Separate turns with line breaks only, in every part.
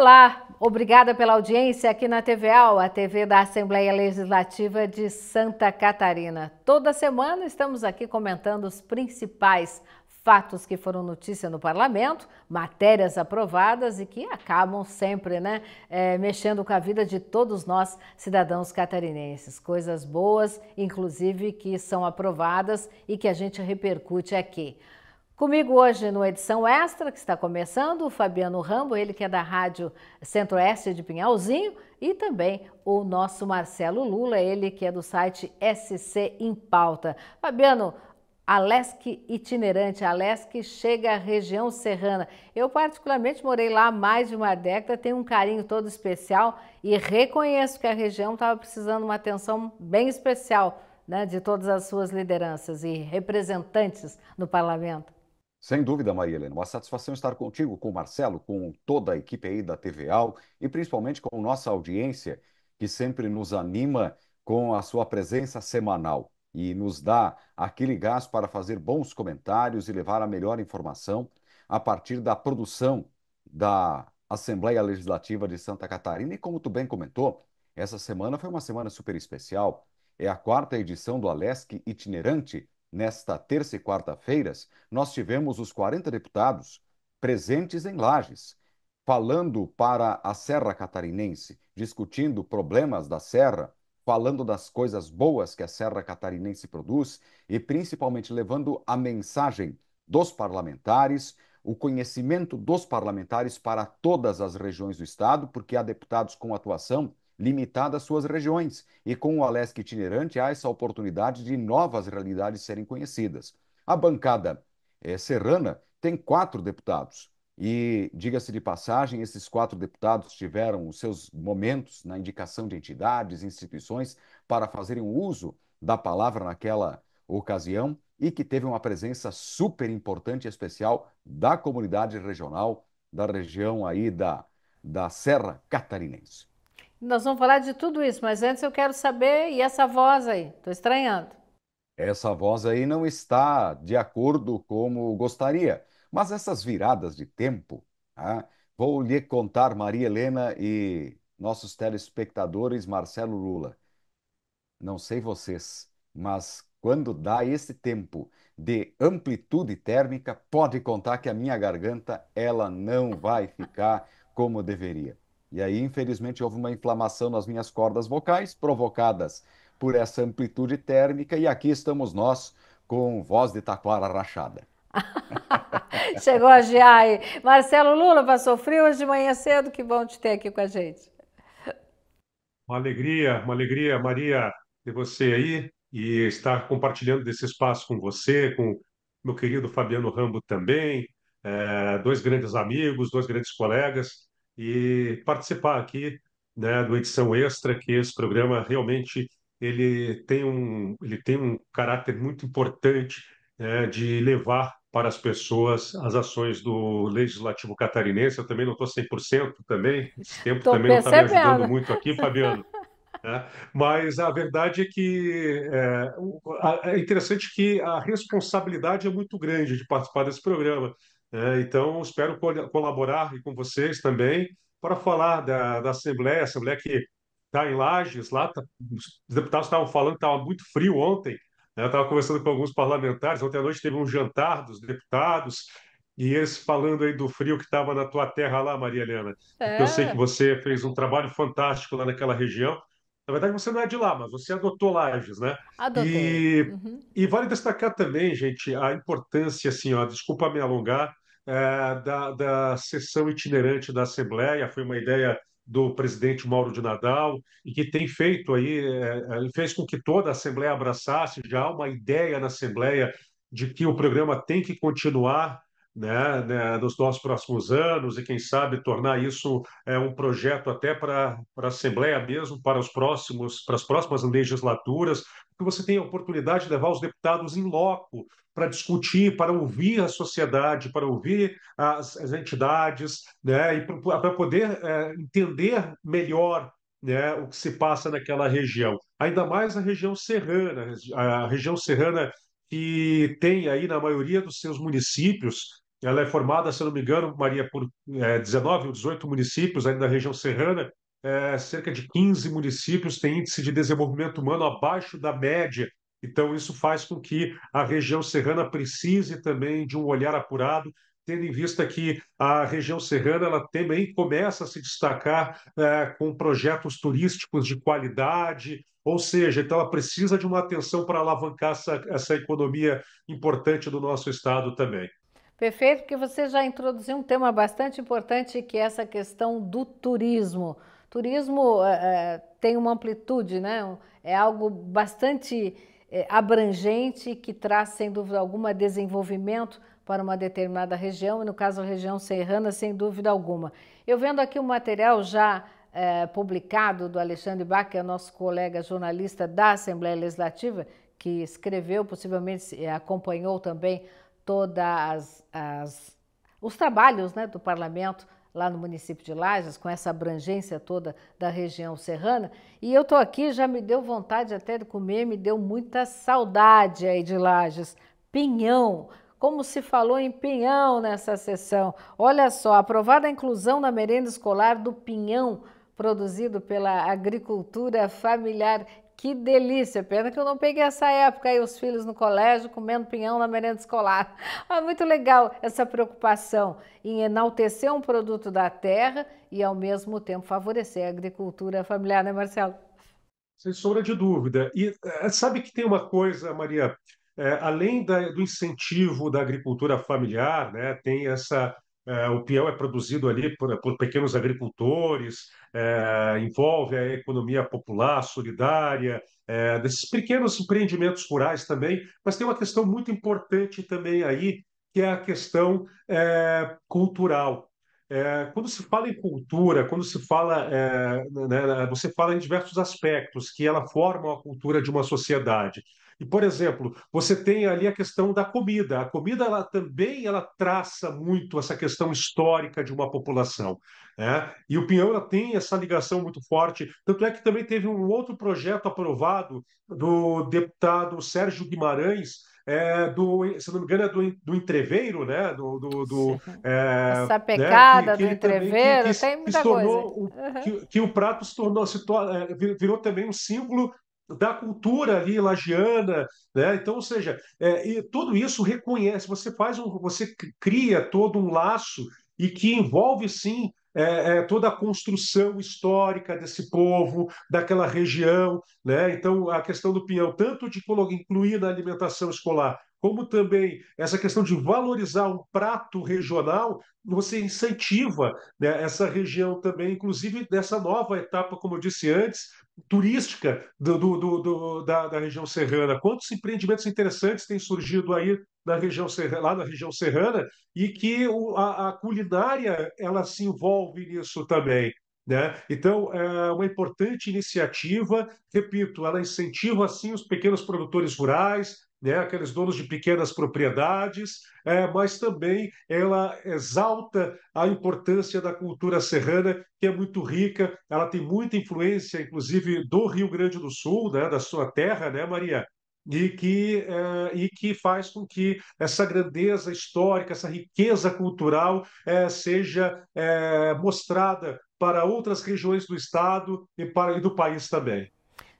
Olá, obrigada pela audiência aqui na TVA, a TV da Assembleia Legislativa de Santa Catarina. Toda semana estamos aqui comentando os principais fatos que foram notícia no parlamento, matérias aprovadas e que acabam sempre né, é, mexendo com a vida de todos nós, cidadãos catarinenses. Coisas boas, inclusive, que são aprovadas e que a gente repercute aqui. Comigo hoje, no edição extra que está começando, o Fabiano Rambo, ele que é da Rádio Centro-Oeste de Pinhalzinho, e também o nosso Marcelo Lula, ele que é do site SC em Pauta. Fabiano, Alesc itinerante, Alesc chega à região serrana. Eu particularmente morei lá há mais de uma década, tenho um carinho todo especial e reconheço que a região estava precisando de uma atenção bem especial né, de todas as suas lideranças e representantes no parlamento.
Sem dúvida, Maria Helena. Uma satisfação estar contigo, com o Marcelo, com toda a equipe aí da TVAL e principalmente com nossa audiência, que sempre nos anima com a sua presença semanal e nos dá aquele gás para fazer bons comentários e levar a melhor informação a partir da produção da Assembleia Legislativa de Santa Catarina. E como tu bem comentou, essa semana foi uma semana super especial. É a quarta edição do Alesc Itinerante, Nesta terça e quarta-feiras, nós tivemos os 40 deputados presentes em Lages, falando para a Serra Catarinense, discutindo problemas da Serra, falando das coisas boas que a Serra Catarinense produz e principalmente levando a mensagem dos parlamentares, o conhecimento dos parlamentares para todas as regiões do estado, porque há deputados com atuação limitada às suas regiões, e com o Alesc itinerante há essa oportunidade de novas realidades serem conhecidas. A bancada é, serrana tem quatro deputados. E, diga-se de passagem, esses quatro deputados tiveram os seus momentos na indicação de entidades, instituições, para fazerem uso da palavra naquela ocasião e que teve uma presença super importante e especial da comunidade regional, da região aí da, da Serra Catarinense.
Nós vamos falar de tudo isso, mas antes eu quero saber, e essa voz aí? Estou estranhando.
Essa voz aí não está de acordo como gostaria, mas essas viradas de tempo, ah, vou lhe contar, Maria Helena e nossos telespectadores, Marcelo Lula. Não sei vocês, mas quando dá esse tempo de amplitude térmica, pode contar que a minha garganta ela não vai ficar como deveria. E aí, infelizmente, houve uma inflamação nas minhas cordas vocais, provocadas por essa amplitude térmica, e aqui estamos nós com voz de taquara rachada.
Chegou a GI. Marcelo Lula passou frio hoje de manhã cedo, que bom te ter aqui com a gente.
Uma alegria, uma alegria, Maria, ter você aí e estar compartilhando desse espaço com você, com meu querido Fabiano Rambo também, é, dois grandes amigos, dois grandes colegas e participar aqui né, do Edição Extra, que esse programa realmente ele tem um, ele tem um caráter muito importante né, de levar para as pessoas as ações do Legislativo Catarinense. Eu também não estou 100% também, esse tempo tô também não está me ajudando muito aqui, Fabiano. Né. mas a verdade é que é, é, interessante que a responsabilidade é muito grande de participar desse programa, é, então, espero col colaborar com vocês também para falar da, da Assembleia, Assembleia que está em Lages, lá tá, os deputados estavam falando que estava muito frio ontem, né? eu estava conversando com alguns parlamentares, ontem à noite teve um jantar dos deputados, e eles falando aí do frio que estava na tua terra lá, Maria Helena. É. Eu sei que é. você fez um trabalho fantástico lá naquela região. Na verdade, você não é de lá, mas você adotou Lages, né? Adotei. E, uhum. e vale destacar também, gente, a importância, assim, ó, desculpa me alongar, é, da, da sessão itinerante da Assembleia, foi uma ideia do presidente Mauro de Nadal, e que tem feito aí, é, é ele fez com que toda a Assembleia abraçasse, já há uma ideia na Assembleia de que o programa tem que continuar né, né, nos nossos próximos anos e, quem sabe, tornar isso é, um projeto até para a Assembleia mesmo, para os próximos, para as próximas legislaturas, que você tenha a oportunidade de levar os deputados em loco para discutir, para ouvir a sociedade, para ouvir as, as entidades, né, e para poder é, entender melhor né, o que se passa naquela região. Ainda mais a região serrana, a região serrana que tem aí na maioria dos seus municípios, ela é formada, se não me engano, Maria, por é, 19 ou 18 municípios ainda da região serrana, é, cerca de 15 municípios têm índice de desenvolvimento humano abaixo da média. Então, isso faz com que a região serrana precise também de um olhar apurado, tendo em vista que a região serrana ela também começa a se destacar é, com projetos turísticos de qualidade, ou seja, então ela precisa de uma atenção para alavancar essa, essa economia importante do nosso estado também.
Perfeito, porque você já introduziu um tema bastante importante que é essa questão do turismo. Turismo é, é, tem uma amplitude, né? É algo bastante é, abrangente que traz, sem dúvida alguma, desenvolvimento para uma determinada região, e no caso a região serrana, sem dúvida alguma. Eu vendo aqui o um material já é, publicado do Alexandre Bach, que é nosso colega jornalista da Assembleia Legislativa, que escreveu, possivelmente é, acompanhou também todas as, as os trabalhos né, do parlamento lá no município de Lages, com essa abrangência toda da região serrana. E eu estou aqui, já me deu vontade até de comer, me deu muita saudade aí de Lages. Pinhão, como se falou em pinhão nessa sessão. Olha só, aprovada a inclusão na merenda escolar do pinhão produzido pela agricultura familiar que delícia! Pena que eu não peguei essa época aí, os filhos no colégio comendo pinhão na merenda escolar. Ah, muito legal essa preocupação em enaltecer um produto da terra e, ao mesmo tempo, favorecer a agricultura familiar, né, Marcelo?
Sem sombra de dúvida. E eh, sabe que tem uma coisa, Maria, é, além da, do incentivo da agricultura familiar, né, tem essa. É, o pião é produzido ali por, por pequenos agricultores, é, envolve a economia popular, solidária, é, desses pequenos empreendimentos rurais também, mas tem uma questão muito importante também aí, que é a questão é, cultural. É, quando se fala em cultura, quando se fala, é, né, você fala em diversos aspectos que ela forma a cultura de uma sociedade. E, por exemplo, você tem ali a questão da comida. A comida ela também ela traça muito essa questão histórica de uma população. Né? E o Pinhão ela tem essa ligação muito forte. Tanto é que também teve um outro projeto aprovado do deputado Sérgio Guimarães, é, do, se não me engano, é do, do entreveiro, né? Do, do, do é, Essa né? pecada né? que, que do entreveiro, também, que, que, tem muita coisa. uhum. que, o prato se tornou, se to, é, virou também um símbolo da cultura ali lagiana, né? Então, ou seja, é, e tudo isso reconhece, você faz um, você cria todo um laço e que envolve sim é, é, toda a construção histórica desse povo, daquela região, né? Então, a questão do pinhão, tanto de incluir na alimentação escolar, como também essa questão de valorizar um prato regional, você incentiva né, essa região também, inclusive nessa nova etapa, como eu disse antes, turística do, do, do, da, da, região serrana. Quantos empreendimentos interessantes têm surgido aí na região serrana, lá na região serrana e que o, a, a, culinária ela se envolve nisso também. Né? Então, é uma importante iniciativa, repito, ela incentiva assim os pequenos produtores rurais, né, aqueles donos de pequenas propriedades, é, mas também ela exalta a importância da cultura serrana, que é muito rica, ela tem muita influência, inclusive, do Rio Grande do Sul, né, da sua terra, né, Maria? E que, é, e que faz com que essa grandeza histórica, essa riqueza cultural é, seja é, mostrada para outras regiões do estado e, para, e do país também.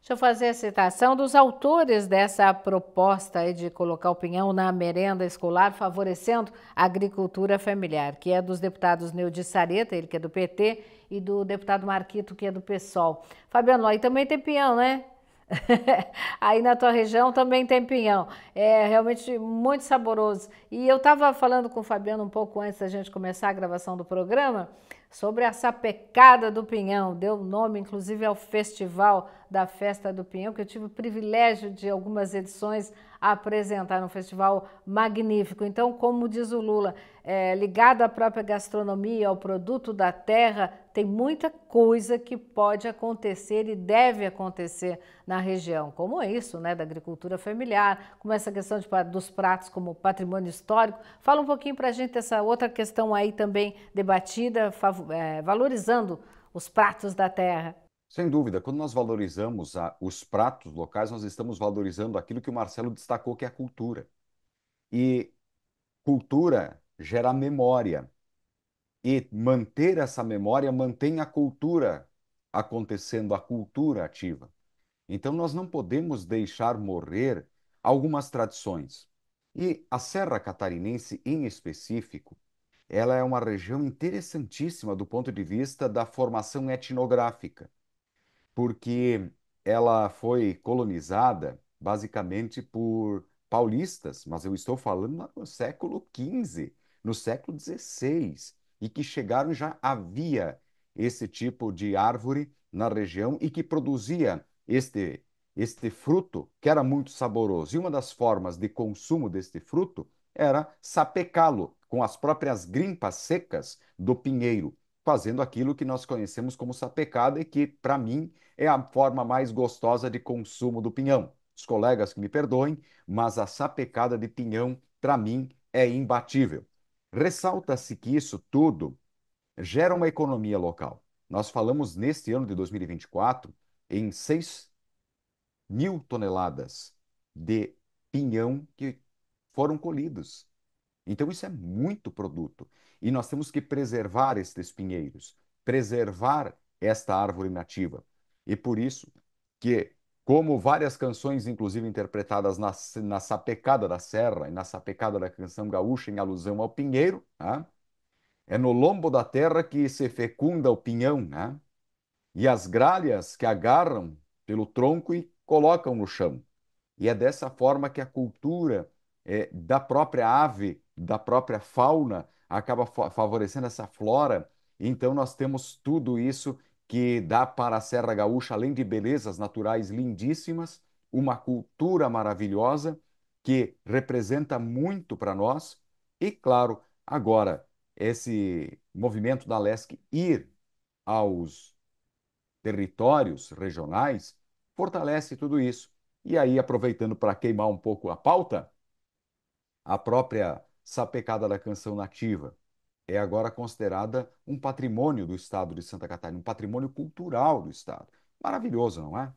Deixa eu fazer a citação dos autores dessa proposta de colocar o pinhão na merenda escolar, favorecendo a agricultura familiar, que é dos deputados Neudi Sareta, ele que é do PT, e do deputado Marquito, que é do PSOL. Fabiano, aí também tem pinhão, né? aí na tua região também tem pinhão. É realmente muito saboroso. E eu estava falando com o Fabiano um pouco antes da gente começar a gravação do programa sobre a sapecada do Pinhão, deu nome inclusive ao festival da Festa do Pinhão, que eu tive o privilégio de algumas edições apresentar, um festival magnífico. Então, como diz o Lula, é, ligado à própria gastronomia, ao produto da terra, tem muita coisa que pode acontecer e deve acontecer na região, como isso, né, da agricultura familiar, como essa questão de, dos pratos como patrimônio histórico. Fala um pouquinho para a gente essa outra questão aí também debatida, é, valorizando os pratos da terra.
Sem dúvida, quando nós valorizamos a, os pratos locais, nós estamos valorizando aquilo que o Marcelo destacou, que é a cultura. E cultura gera memória. E manter essa memória mantém a cultura acontecendo, a cultura ativa. Então, nós não podemos deixar morrer algumas tradições. E a Serra Catarinense, em específico, ela é uma região interessantíssima do ponto de vista da formação etnográfica, porque ela foi colonizada basicamente por paulistas, mas eu estou falando no século XV no século XVI e que chegaram já havia esse tipo de árvore na região e que produzia este este fruto que era muito saboroso. E uma das formas de consumo deste fruto era sapecá-lo com as próprias grimpas secas do pinheiro, fazendo aquilo que nós conhecemos como sapecada e que, para mim, é a forma mais gostosa de consumo do pinhão. Os colegas que me perdoem, mas a sapecada de pinhão, para mim, é imbatível. Ressalta-se que isso tudo gera uma economia local. Nós falamos neste ano de 2024 em 6 mil toneladas de pinhão que foram colhidos. Então, isso é muito produto. E nós temos que preservar estes pinheiros, preservar esta árvore nativa. E por isso que como várias canções, inclusive interpretadas na, na Sapecada da Serra e na Sapecada da Canção Gaúcha, em alusão ao pinheiro. Né? É no lombo da terra que se fecunda o pinhão, né? e as gralhas que agarram pelo tronco e colocam no chão. E é dessa forma que a cultura é, da própria ave, da própria fauna, acaba favorecendo essa flora. Então, nós temos tudo isso que dá para a Serra Gaúcha, além de belezas naturais lindíssimas, uma cultura maravilhosa que representa muito para nós. E, claro, agora, esse movimento da LESC ir aos territórios regionais fortalece tudo isso. E aí, aproveitando para queimar um pouco a pauta, a própria sapecada da canção nativa é agora considerada um patrimônio do Estado de Santa Catarina, um patrimônio cultural do Estado. Maravilhoso, não é?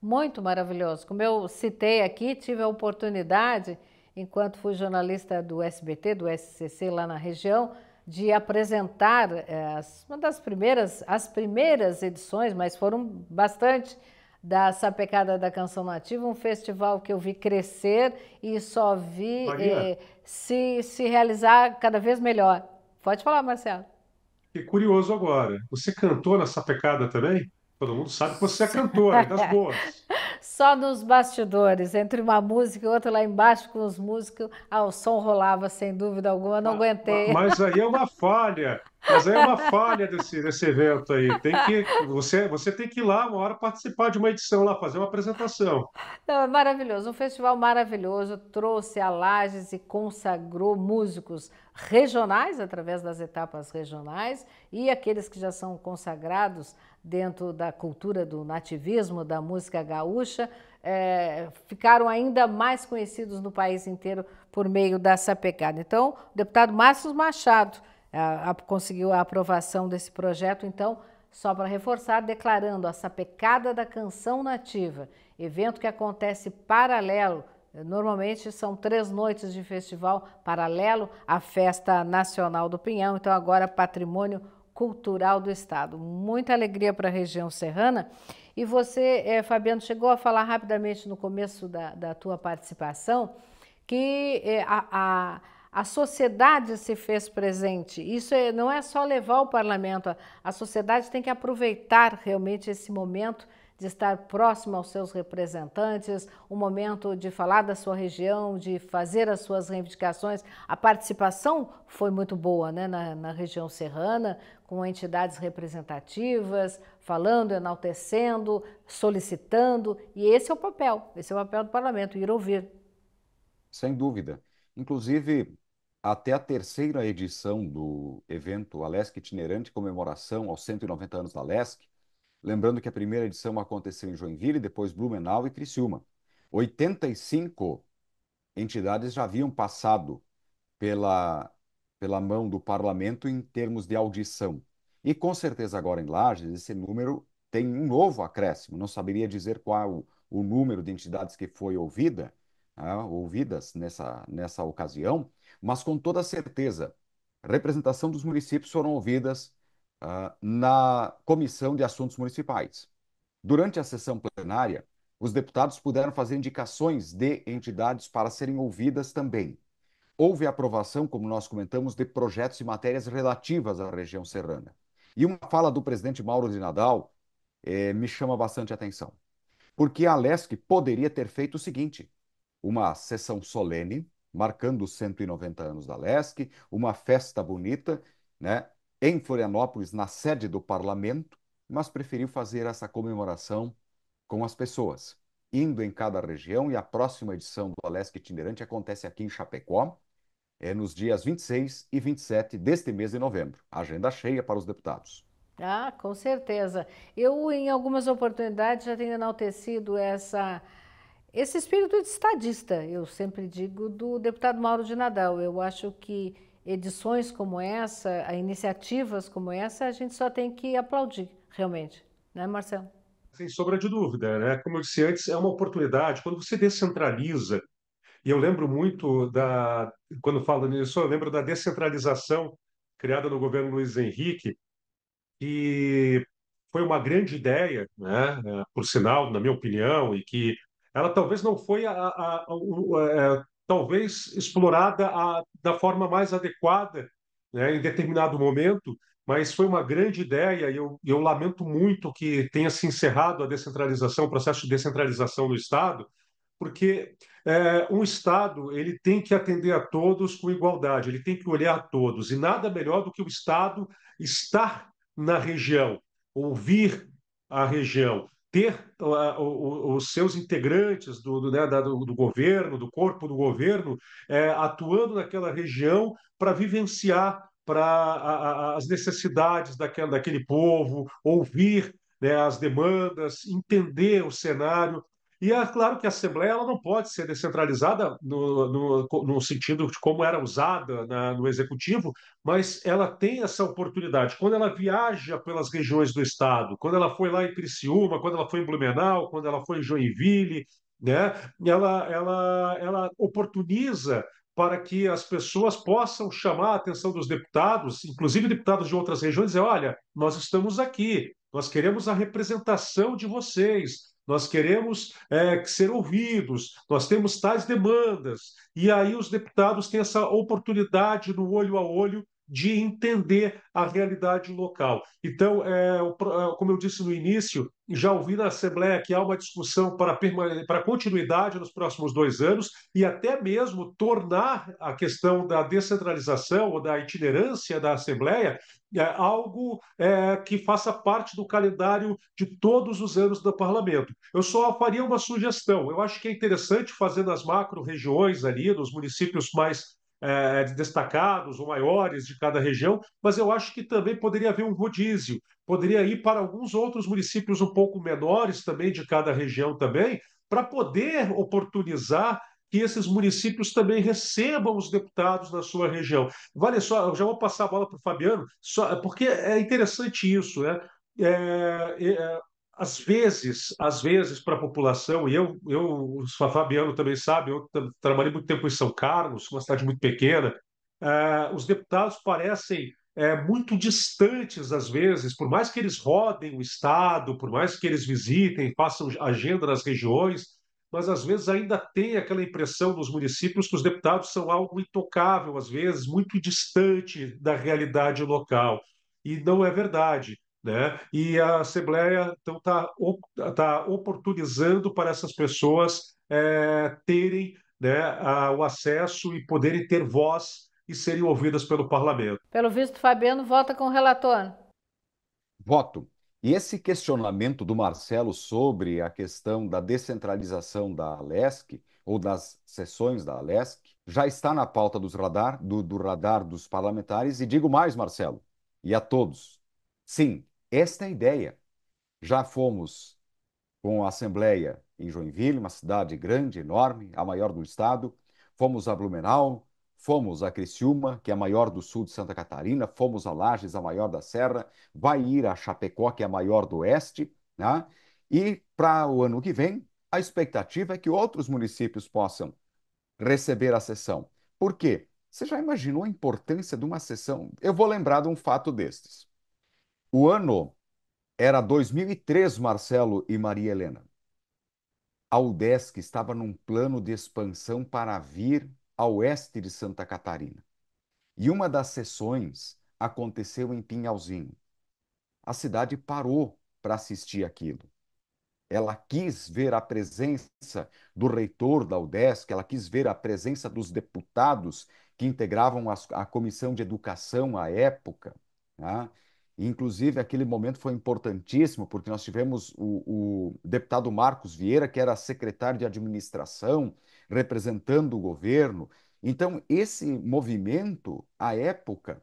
Muito maravilhoso. Como eu citei aqui, tive a oportunidade, enquanto fui jornalista do SBT, do SCC lá na região, de apresentar eh, uma das primeiras, as primeiras edições, mas foram bastante da Sapecada da Canção Nativa, um festival que eu vi crescer e só vi eh, se, se realizar cada vez melhor. Pode falar, Marcelo.
Que curioso agora. Você cantou na Sapecada também? Todo mundo sabe que você é cantora, das boas
só nos bastidores, entre uma música e outra lá embaixo com os músicos, ah, o som rolava sem dúvida alguma, não ah, aguentei. Mas aí
é uma falha, mas aí é uma falha desse, desse evento aí. Tem que, você, você tem que ir lá uma hora participar de uma edição lá, fazer uma apresentação.
Não, é maravilhoso, um festival maravilhoso, trouxe a Lages e consagrou músicos regionais através das etapas regionais e aqueles que já são consagrados dentro da cultura do nativismo, da música gaúcha, é, ficaram ainda mais conhecidos no país inteiro por meio dessa pegada. Então, o deputado Márcio Machado é, a, conseguiu a aprovação desse projeto, então, só para reforçar, declarando a sapecada da canção nativa, evento que acontece paralelo é, Normalmente são três noites de festival paralelo à Festa Nacional do Pinhão, então agora patrimônio cultural do estado. Muita alegria para a região serrana. E você, é, Fabiano, chegou a falar rapidamente no começo da, da tua participação que é, a, a a sociedade se fez presente. Isso é, não é só levar o parlamento, a sociedade tem que aproveitar realmente esse momento de estar próximo aos seus representantes, o momento de falar da sua região, de fazer as suas reivindicações. A participação foi muito boa né, na, na região serrana, com entidades representativas, falando, enaltecendo, solicitando, e esse é o papel, esse é o papel do parlamento, ir ouvir.
Sem dúvida. Inclusive, até a terceira edição do evento Alesc Itinerante Comemoração aos 190 anos da Alesc, Lembrando que a primeira edição aconteceu em Joinville, depois Blumenau e Criciúma. 85 entidades já haviam passado pela, pela mão do parlamento em termos de audição. E com certeza agora em Lages esse número tem um novo acréscimo. Não saberia dizer qual o, o número de entidades que foi ouvida, né, ouvidas nessa, nessa ocasião, mas com toda certeza, representação dos municípios foram ouvidas, ah, na Comissão de Assuntos Municipais. Durante a sessão plenária, os deputados puderam fazer indicações de entidades para serem ouvidas também. Houve aprovação, como nós comentamos, de projetos e matérias relativas à região serrana. E uma fala do presidente Mauro de Nadal eh, me chama bastante atenção, porque a Lesc poderia ter feito o seguinte: uma sessão solene, marcando os 190 anos da Lesc, uma festa bonita, né? em Florianópolis, na sede do parlamento, mas preferiu fazer essa comemoração com as pessoas, indo em cada região. E a próxima edição do Alesc Itinerante acontece aqui em Chapecó, é nos dias 26 e 27 deste mês de novembro. Agenda cheia para os deputados.
Ah, com certeza. Eu, em algumas oportunidades, já tenho enaltecido essa, esse espírito de estadista, eu sempre digo, do deputado Mauro de Nadal. Eu acho que edições como essa, a iniciativas como essa, a gente só tem que aplaudir, realmente. Né, Marcelo?
Sem sombra de dúvida, né? Como eu disse antes, é uma oportunidade. Quando você descentraliza, e eu lembro muito da. Quando falo nisso, eu lembro da descentralização criada no governo Luiz Henrique, e foi uma grande ideia, né? por sinal, na minha opinião, e que ela talvez não foi a, a, a, é, talvez explorada a, da forma mais adequada né, em determinado momento, mas foi uma grande ideia e eu, eu lamento muito que tenha se encerrado a descentralização, o processo de descentralização do Estado, porque é, um Estado ele tem que atender a todos com igualdade, ele tem que olhar a todos e nada melhor do que o Estado estar na região, ouvir a região, ter uh, os seus integrantes do, do, né, do, do, governo, do corpo do governo, é, atuando naquela região para vivenciar para as necessidades daquela, daquele povo, ouvir né, as demandas, entender o cenário, e é claro que a Assembleia ela não pode ser descentralizada no, no, no sentido de como era usada na, no Executivo, mas ela tem essa oportunidade. Quando ela viaja pelas regiões do Estado, quando ela foi lá em Criciúma, quando ela foi em Blumenau, quando ela foi em Joinville, né, ela, ela, ela oportuniza para que as pessoas possam chamar a atenção dos deputados, inclusive deputados de outras regiões, e dizer: olha, nós estamos aqui, nós queremos a representação de vocês nós queremos é, ser ouvidos, nós temos tais demandas. E aí os deputados têm essa oportunidade do olho a olho de entender a realidade local. Então, é, é como eu disse no início, já ouvi na Assembleia que há uma discussão para, para continuidade nos próximos dois anos e até mesmo tornar a questão da descentralização ou da itinerância da Assembleia é, algo é, que faça parte do calendário de todos os anos do parlamento. Eu só faria uma sugestão. Eu acho que é interessante fazer nas macro-regiões ali, nos municípios mais é, destacados ou maiores de cada região, mas eu acho que também poderia haver um rodízio poderia ir para alguns outros municípios um pouco menores também de cada região também, para poder oportunizar que esses municípios também recebam os deputados na sua região. Vale só, eu já vou passar a bola para o Fabiano, só, porque é interessante isso, né? É, é, às vezes, às vezes para a população, e eu, eu, o Fabiano também sabe, eu trabalhei muito tempo em São Carlos, uma cidade muito pequena, é, os deputados parecem é, muito distantes, às vezes, por mais que eles rodem o Estado, por mais que eles visitem, façam agenda nas regiões, mas às vezes ainda tem aquela impressão nos municípios que os deputados são algo intocável, às vezes, muito distante da realidade local. E não é verdade. Né? E a Assembleia então está tá oportunizando para essas pessoas é, terem né, a, o acesso e poderem ter
voz e serem ouvidas pelo parlamento.
Pelo visto, Fabiano vota com o relator.
Voto. E esse questionamento do Marcelo sobre a questão da descentralização da Alesc, ou das sessões da Alesc, já está na pauta dos radar, do, do radar dos parlamentares. E digo mais, Marcelo, e a todos: sim, esta é a ideia. Já fomos com a Assembleia em Joinville, uma cidade grande, enorme, a maior do estado, fomos a Blumenau, Fomos a Criciúma, que é a maior do sul de Santa Catarina, fomos a Lages, a maior da Serra, vai ir a Chapecó, que é a maior do oeste, né? E para o ano que vem, a expectativa é que outros municípios possam receber a sessão. Por quê? Você já imaginou a importância de uma sessão? Eu vou lembrar de um fato destes. O ano era 2003, Marcelo e Maria Helena. A UDESC estava num plano de expansão para vir a oeste de Santa Catarina. E uma das sessões aconteceu em Pinhalzinho. A cidade parou para assistir aquilo. Ela quis ver a presença do reitor da UDESC, ela quis ver a presença dos deputados que integravam a, a comissão de educação à época. Né? Inclusive, aquele momento foi importantíssimo, porque nós tivemos o, o, deputado Marcos Vieira, que era secretário de administração, representando o governo. Então, esse movimento, à época,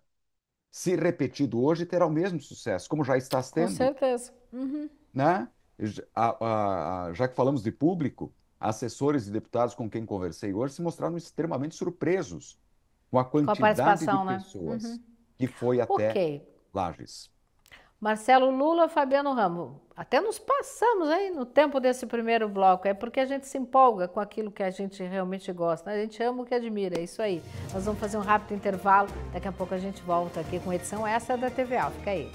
se repetido hoje, terá o mesmo sucesso, como já está tendo. Com
certeza. Uhum.
Né? A, a, já que falamos de público, assessores e deputados com quem conversei hoje se mostraram extremamente surpresos com a quantidade com a de né? pessoas né? uhum. que foi até. Okay Lages.
Marcelo Lula, Fabiano Ramos. Até nos passamos aí no tempo desse primeiro bloco. É porque a gente se empolga com aquilo que a gente realmente gosta. A gente ama o que admira. É isso aí. Nós vamos fazer um rápido intervalo. Daqui a pouco a gente volta aqui com edição essa da TVA. Fica aí.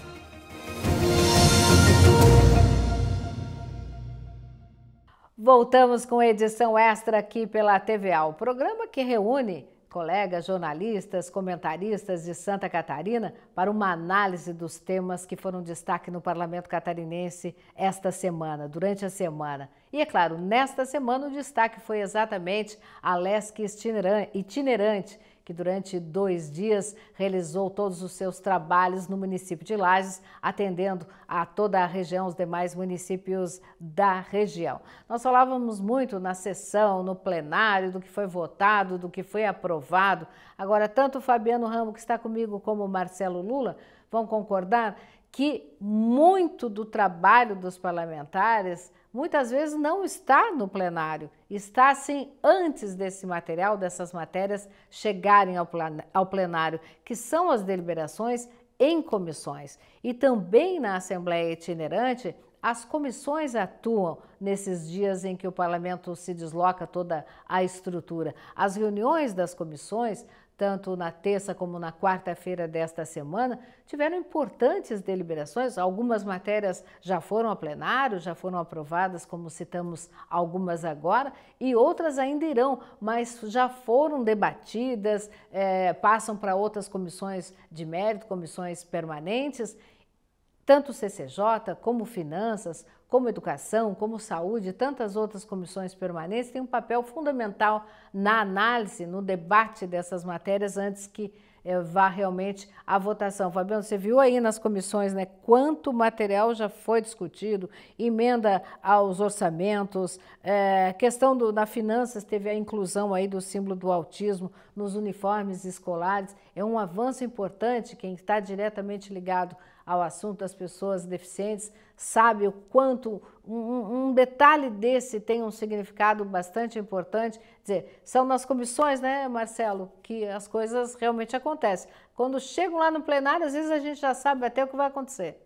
Voltamos com a edição extra aqui pela TVA, o programa que reúne colegas jornalistas, comentaristas de Santa Catarina para uma análise dos temas que foram destaque no Parlamento Catarinense esta semana, durante a semana. E é claro, nesta semana o destaque foi exatamente a Lesque itinerante que durante dois dias realizou todos os seus trabalhos no município de Lages, atendendo a toda a região, os demais municípios da região. Nós falávamos muito na sessão, no plenário, do que foi votado, do que foi aprovado. Agora, tanto o Fabiano Ramo, que está comigo, como o Marcelo Lula, vão concordar que muito do trabalho dos parlamentares muitas vezes não está no plenário, está sim antes desse material, dessas matérias chegarem ao plenário, que são as deliberações em comissões. E também na Assembleia Itinerante, as comissões atuam nesses dias em que o parlamento se desloca toda a estrutura. As reuniões das comissões tanto na terça como na quarta-feira desta semana, tiveram importantes deliberações. Algumas matérias já foram a plenário, já foram aprovadas, como citamos algumas agora, e outras ainda irão, mas já foram debatidas, é, passam para outras comissões de mérito, comissões permanentes. Tanto o CCJ como Finanças, como educação, como saúde e tantas outras comissões permanentes, têm um papel fundamental na análise, no debate dessas matérias antes que é, vá realmente à votação. Fabiano, você viu aí nas comissões né, quanto material já foi discutido, emenda aos orçamentos, é, questão do, da finanças, teve a inclusão aí do símbolo do autismo nos uniformes escolares. É um avanço importante, quem está diretamente ligado ao assunto das pessoas deficientes sabe o quanto um, um, detalhe desse tem um significado bastante importante. Quer dizer, são nas comissões, né, Marcelo, que as coisas realmente acontecem. Quando chegam lá no plenário, às vezes a gente já sabe até o que vai acontecer.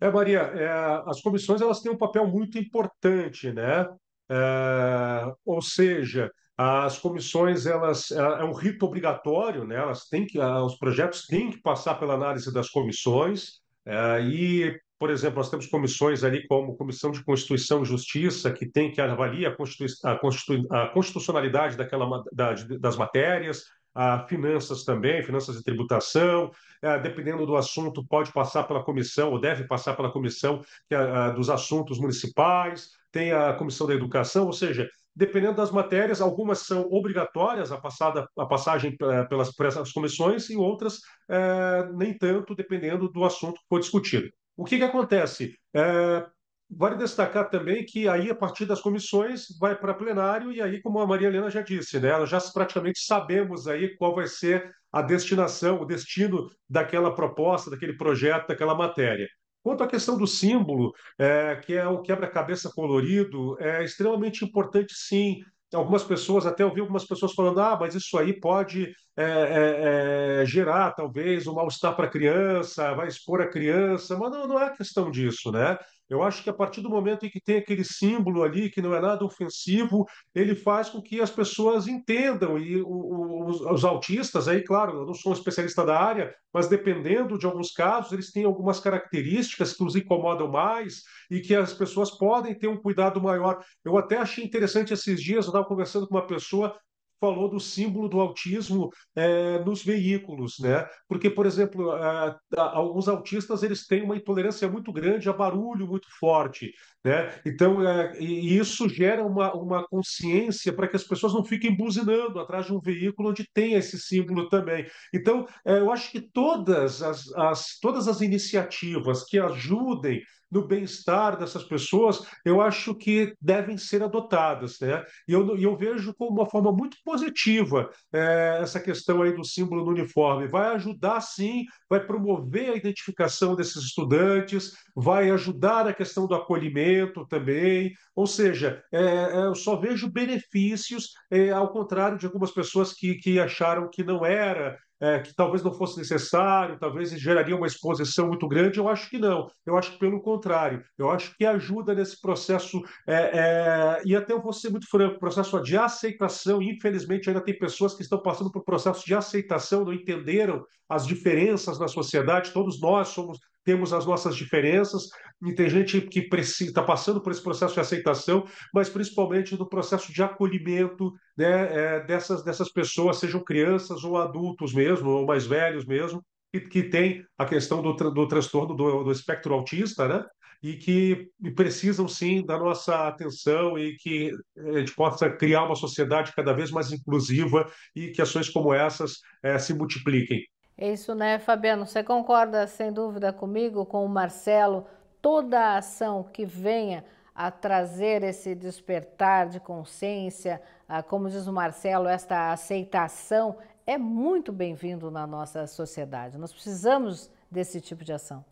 É, Maria, é, as comissões elas têm um papel muito importante, né? É, ou seja, as comissões elas é, é um rito obrigatório, né? Elas têm que, os projetos têm que passar pela análise das comissões. É, e, por exemplo, nós temos comissões ali como Comissão de Constituição e Justiça, que tem que avaliar a, Constitui a, Constitui a constitucionalidade daquela, da, das matérias, a finanças também, finanças e tributação. É, dependendo do assunto, pode passar pela comissão, ou deve passar pela comissão é, dos assuntos municipais, tem a comissão da educação, ou seja, dependendo das matérias, algumas são obrigatórias a, passada, a passagem eh, pelas, pelas comissões e outras é, nem tanto, dependendo do assunto que for discutido. O que, que acontece? É, vale destacar também que aí, a partir das comissões, vai para plenário e aí, como a Maria Helena já disse, né, nós já praticamente sabemos aí qual vai ser a destinação, o destino daquela proposta, daquele projeto, daquela matéria. Quanto à questão do símbolo, é, que é o quebra-cabeça colorido, é extremamente importante, sim. Algumas pessoas, até ouvi algumas pessoas falando, ah, mas isso aí pode é, é, é, gerar, talvez, um mal-estar para a criança, vai expor a criança, mas não, não é questão disso, né? Eu acho que a partir do momento em que tem aquele símbolo ali, que não é nada ofensivo, ele faz com que as pessoas entendam. E os, os autistas, aí, claro, eu não sou um especialista da área, mas dependendo de alguns casos, eles têm algumas características que os incomodam mais e que as pessoas podem ter um cuidado maior. Eu até achei interessante esses dias, eu estava conversando com uma pessoa falou do símbolo do autismo é, nos veículos, né? Porque, por exemplo, é, alguns autistas eles têm uma intolerância muito grande a barulho muito forte, né? Então, é, e isso gera uma, uma consciência para que as pessoas não fiquem buzinando atrás de um veículo onde tem esse símbolo também. Então, é, eu acho que todas as, as, todas as iniciativas que ajudem no bem-estar dessas pessoas, eu acho que devem ser adotadas, né? E eu, eu vejo como uma forma muito positiva é, essa questão aí do símbolo no uniforme. Vai ajudar, sim, vai promover a identificação desses estudantes, vai ajudar a questão do acolhimento também. Ou seja, é, é eu só vejo benefícios, é, ao contrário de algumas pessoas que, que acharam que não era é, que talvez não fosse necessário, talvez geraria uma exposição muito grande. Eu acho que não. Eu acho que pelo contrário. Eu acho que ajuda nesse processo, é, é, e até eu vou ser muito franco, processo de aceitação. Infelizmente, ainda tem pessoas que estão passando por processo de aceitação, não entenderam as diferenças na sociedade. Todos nós somos temos as nossas diferenças, e tem gente que está passando por esse processo de aceitação, mas principalmente no processo de acolhimento né, é, dessas, dessas pessoas, sejam crianças ou adultos mesmo, ou mais velhos mesmo, que, que tem a questão do, do transtorno do, do espectro autista, né? E que precisam sim da nossa atenção e que a gente possa criar uma sociedade cada vez mais inclusiva e que ações como essas é, se multipliquem.
É isso, né, Fabiano? Você concorda, sem dúvida, comigo, com o Marcelo? Toda a ação que venha a trazer esse despertar de consciência, ah, como diz o Marcelo, esta aceitação, é muito bem-vindo na nossa sociedade. Nós precisamos desse tipo de ação.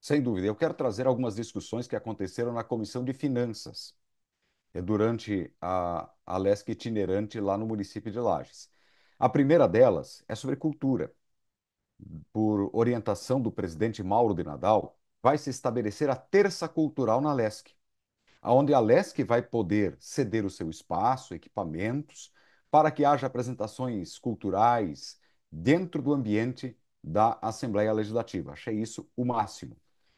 Sem dúvida. Eu quero trazer algumas discussões que aconteceram na Comissão de Finanças, eh, durante a, a itinerante lá no município de Lages. A primeira delas é sobre cultura por orientação do presidente Mauro de Nadal, vai se estabelecer a terça cultural na LESC, onde a LESC vai poder ceder o seu espaço, equipamentos, para que haja apresentações culturais dentro do ambiente da Assembleia Legislativa. Achei isso o máximo.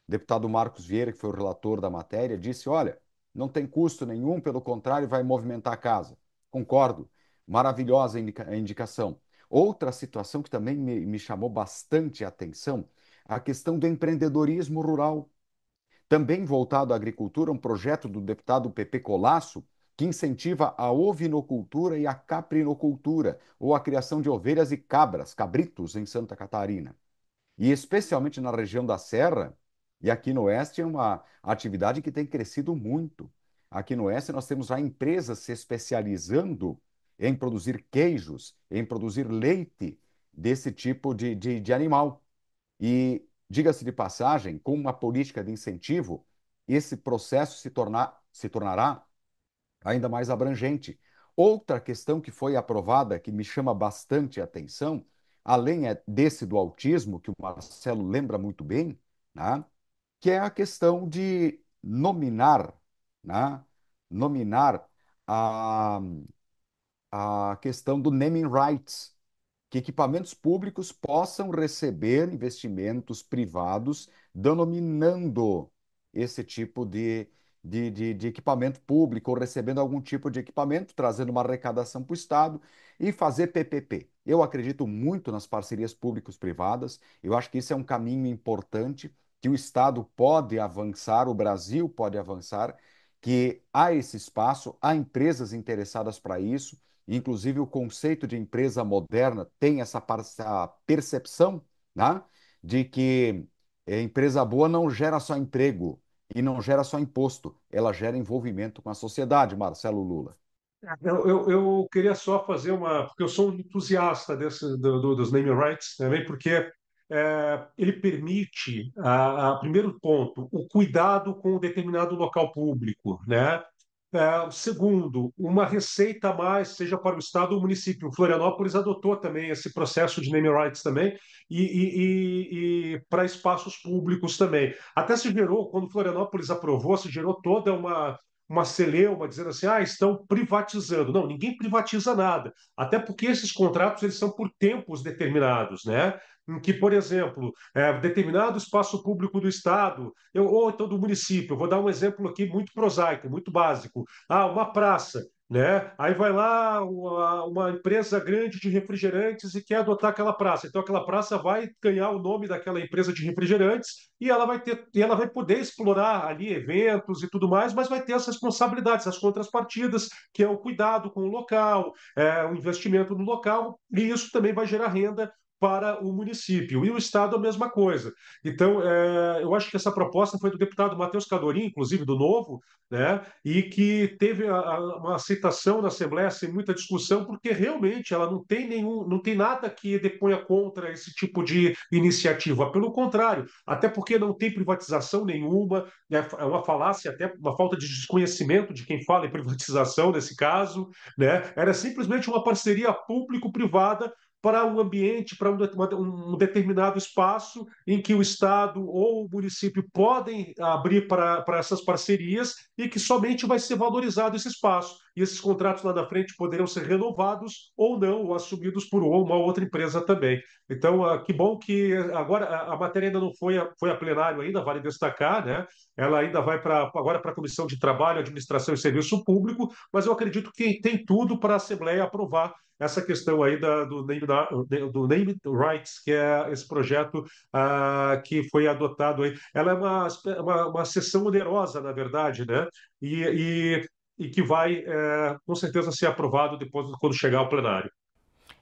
O deputado Marcos Vieira, que foi o relator da matéria, disse: olha, não tem custo nenhum, pelo contrário, vai movimentar a casa. Concordo, maravilhosa a indicação. Outra situação que também me, me chamou bastante a atenção, a questão do empreendedorismo rural. Também voltado à agricultura, um projeto do deputado Pepe Colasso, que incentiva a ovinocultura e a caprinocultura, ou a criação de ovelhas e cabras, cabritos, em Santa Catarina. E especialmente na região da Serra, e aqui no Oeste é uma atividade que tem crescido muito. Aqui no Oeste nós temos já empresas se especializando em produzir queijos, em produzir leite desse tipo de, de, de animal. E, diga-se de passagem, com uma política de incentivo, esse processo se, tornar, se tornará ainda mais abrangente. Outra questão que foi aprovada, que me chama bastante atenção, além é, desse do autismo, que o Marcelo lembra muito bem, né, que é a questão de nominar, né, nominar a, a questão do naming rights, que equipamentos públicos possam receber investimentos privados, denominando esse tipo de, de, de, de equipamento público, ou recebendo algum tipo de equipamento, trazendo uma arrecadação para o Estado e fazer PPP. Eu acredito muito nas parcerias públicos-privadas, eu acho que isso é um caminho importante que o Estado pode avançar, o Brasil pode avançar, que há esse espaço, há empresas interessadas para isso. Inclusive, o conceito de empresa moderna tem essa percepção né, de que eh, empresa boa não gera só emprego e não gera só imposto, ela gera envolvimento com a sociedade, Marcelo Lula.
Eu, eu, eu queria só fazer uma. Porque eu sou um entusiasta desse, do, do, dos name rights também, porque é, ele permite, a, ah, a, ah, primeiro ponto, o cuidado com um determinado local público, né? É, segundo, uma receita a mais, seja para o Estado ou o município. O Florianópolis adotou também esse processo de name rights também e, e, e, e para espaços públicos também. Até se gerou, quando Florianópolis aprovou, se gerou toda uma, uma celeuma dizendo assim, ah, estão privatizando. Não, ninguém privatiza nada. Até porque esses contratos eles são por tempos determinados, né? em que, por exemplo, é, determinado espaço público do Estado, eu, ou então do município, vou dar um exemplo aqui muito prosaico, muito básico. Ah, uma praça, né? Aí vai lá uma, uma, empresa grande de refrigerantes e quer adotar aquela praça. Então aquela praça vai ganhar o nome daquela empresa de refrigerantes e ela vai ter, ela vai poder explorar ali eventos e tudo mais, mas vai ter as responsabilidades, as contrapartidas, que é o cuidado com o local, é, o investimento no local, e isso também vai gerar renda para o município. E o Estado, a mesma coisa. Então, é, eu acho que essa proposta foi do deputado Matheus Cadorim, inclusive do Novo, né, e que teve a, a, uma aceitação na Assembleia sem assim, muita discussão, porque realmente ela não tem nenhum, não tem nada que deponha contra esse tipo de iniciativa. Pelo contrário, até porque não tem privatização nenhuma, né, é uma falácia, até uma falta de desconhecimento de quem fala em privatização nesse caso. Né, era simplesmente uma parceria público-privada para um ambiente, para um, um, determinado espaço em que o Estado ou o município podem abrir para, para essas parcerias e que somente vai ser valorizado esse espaço. E esses contratos lá na frente poderão ser renovados ou não, ou assumidos por uma outra empresa também. Então, ah, que bom que agora a, a matéria ainda não foi a, foi a plenário ainda, vale destacar, né? Ela ainda vai para agora para a Comissão de Trabalho, Administração e Serviço Público, mas eu acredito que tem tudo para a Assembleia aprovar essa questão aí da, do, name, da, do Name Rights, que é esse projeto uh, que foi adotado aí. Ela é uma, uma, uma sessão onerosa, na verdade, né? E, e, e que vai, é, com certeza, ser aprovado depois, quando chegar ao plenário.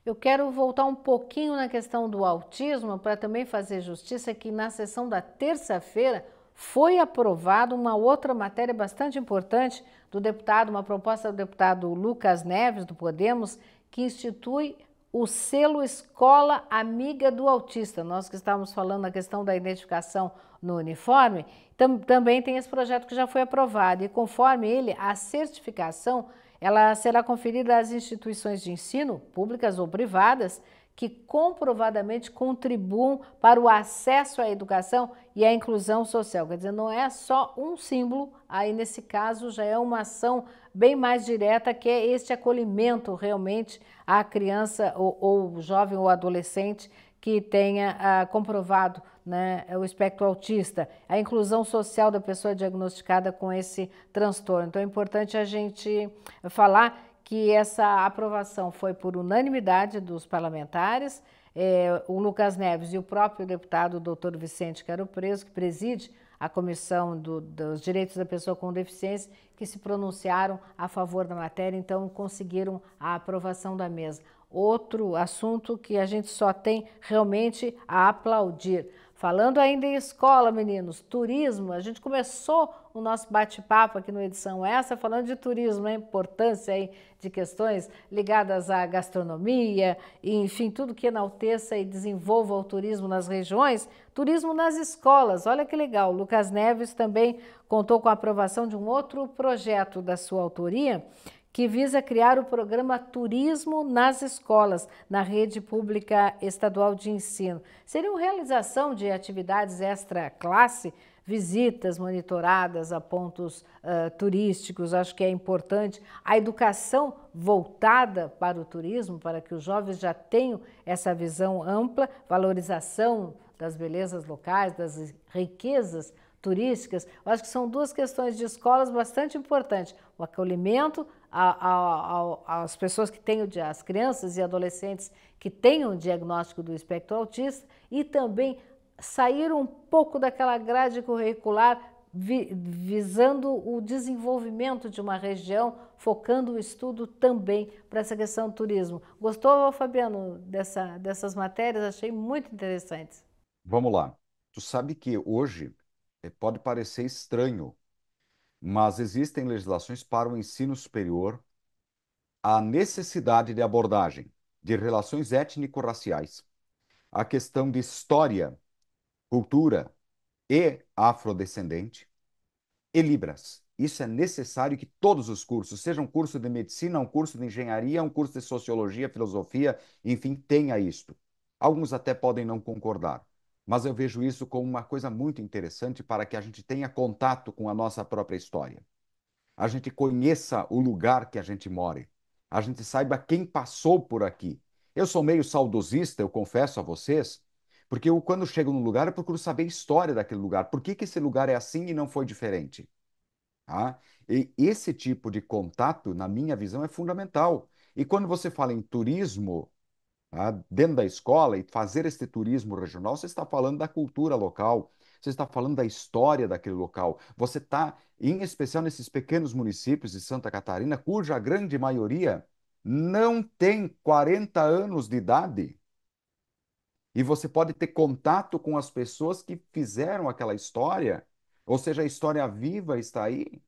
Eu quero voltar um pouquinho na questão do autismo para também fazer justiça que na sessão da terça-feira foi aprovada uma outra matéria bastante importante do deputado, uma proposta do deputado Lucas Neves do Podemos, que institui o selo Escola Amiga do Autista. Nós que estávamos falando na questão da identificação no uniforme, tam também tem esse projeto que já foi aprovado e conforme ele, a certificação ela será conferida às instituições de ensino, públicas ou privadas, que comprovadamente contribuam para o acesso à educação e à inclusão social. Quer dizer, não é só um símbolo, aí nesse caso já é uma ação bem mais direta, que é este acolhimento realmente à criança ou, ou jovem ou adolescente que tenha ah, comprovado né, o espectro autista, a inclusão social da pessoa diagnosticada com esse transtorno. Então é importante a gente falar que essa aprovação foi por unanimidade dos parlamentares. É, o Lucas Neves e o próprio deputado doutor Vicente Caro Preso, que preside a Comissão do, dos Direitos da Pessoa com Deficiência, que se pronunciaram a favor da matéria, então conseguiram a aprovação da mesa. Outro assunto que a gente só tem realmente a aplaudir. Falando ainda em escola, meninos, turismo, a gente começou o nosso bate-papo aqui no Edição Essa falando de turismo, a importância aí de questões ligadas à gastronomia, e, enfim, tudo que enalteça e desenvolva o turismo nas regiões, turismo nas escolas. Olha que legal, o Lucas Neves também contou com a aprovação de um outro projeto da sua autoria, que visa criar o programa Turismo nas Escolas, na rede pública estadual de ensino. Seriam realização de atividades extra-classe, visitas monitoradas a pontos uh, turísticos, acho que é importante. A educação voltada para o turismo, para que os jovens já tenham essa visão ampla, valorização das belezas locais, das riquezas turísticas. Eu acho que são duas questões de escolas bastante importantes: o acolhimento as pessoas que têm, as crianças e adolescentes que tenham diagnóstico do espectro autista e também sair um pouco daquela grade curricular vi, visando o desenvolvimento de uma região, focando o estudo também para essa questão do turismo. Gostou, Fabiano, dessa, dessas matérias? Achei muito interessantes.
Vamos lá. Tu sabe que hoje eh, pode parecer estranho mas existem legislações para o ensino superior a necessidade de abordagem de relações étnico-raciais, a questão de história, cultura e afrodescendente e Libras. Isso é necessário que todos os cursos, seja um curso de medicina, um curso de engenharia, um curso de sociologia, filosofia, enfim, tenha isto. Alguns até podem não concordar, mas eu vejo isso como uma coisa muito interessante para que a gente tenha contato com a nossa própria história. A gente conheça o lugar que a gente mora. A gente saiba quem passou por aqui. Eu sou meio saudosista, eu confesso a vocês, porque eu, quando chego num lugar, eu procuro saber a história daquele lugar. Por que, que esse lugar é assim e não foi diferente? Ah, e esse tipo de contato, na minha visão, é fundamental. E quando você fala em turismo, Tá? dentro da escola e fazer este turismo regional, você está falando da cultura local, você está falando da história daquele local. Você está, em especial nesses pequenos municípios de Santa Catarina, cuja grande maioria não tem 40 anos de idade. E você pode ter contato com as pessoas que fizeram aquela história, ou seja, a história viva está aí.